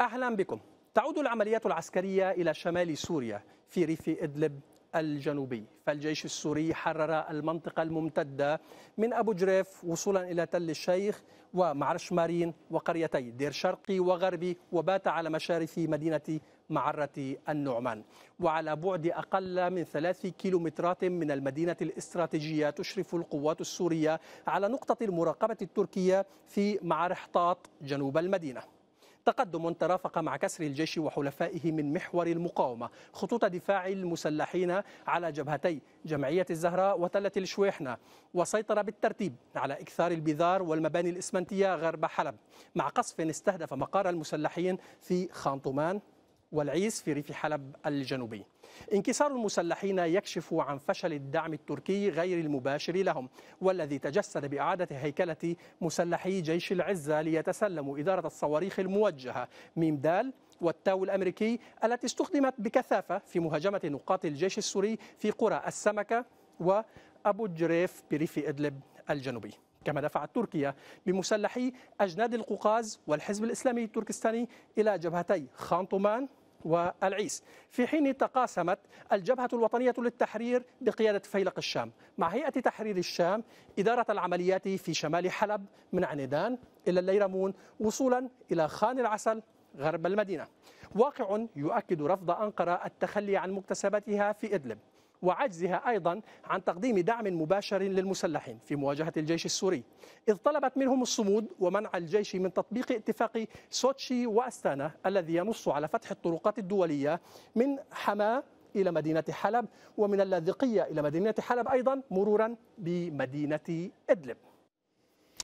أهلا بكم تعود العمليات العسكرية إلى شمال سوريا في ريف إدلب الجنوبي فالجيش السوري حرر المنطقة الممتدة من أبو جريف وصولا إلى تل الشيخ ومعرش مارين وقريتي دير شرقي وغربي وبات على مشارف مدينة معرة النعمان وعلى بعد أقل من ثلاث كيلومترات من المدينة الاستراتيجية تشرف القوات السورية على نقطة المراقبة التركية في طاط جنوب المدينة تقدم ترافق مع كسر الجيش وحلفائه من محور المقاومة خطوط دفاع المسلحين على جبهتي جمعية الزهراء وتلة الشويحنة وسيطر بالترتيب على إكثار البذار والمباني الإسمنتية غرب حلب مع قصف استهدف مقر المسلحين في خانطمان والعيس في ريف حلب الجنوبي انكسار المسلحين يكشف عن فشل الدعم التركي غير المباشر لهم والذي تجسد بإعادة هيكلة مسلحي جيش العزة ليتسلموا إدارة الصواريخ الموجهة ميم دال والتاو الأمريكي التي استخدمت بكثافة في مهاجمة نقاط الجيش السوري في قرى السمكة وأبو جريف بريف إدلب الجنوبي كما دفعت تركيا بمسلحي أجناد القوقاز والحزب الإسلامي التركستاني إلى جبهتي خانطومان والعيس في حين تقاسمت الجبهة الوطنية للتحرير بقيادة فيلق الشام مع هيئة تحرير الشام إدارة العمليات في شمال حلب من عنيدان إلى الليرمون وصولا إلى خان العسل غرب المدينة واقع يؤكد رفض أنقرة التخلي عن مكتسباتها في إدلب وعجزها أيضا عن تقديم دعم مباشر للمسلحين في مواجهة الجيش السوري إذ طلبت منهم الصمود ومنع الجيش من تطبيق اتفاق سوتشي وأستانا الذي ينص على فتح الطرقات الدولية من حماه إلى مدينة حلب ومن اللاذقية إلى مدينة حلب أيضا مرورا بمدينة إدلب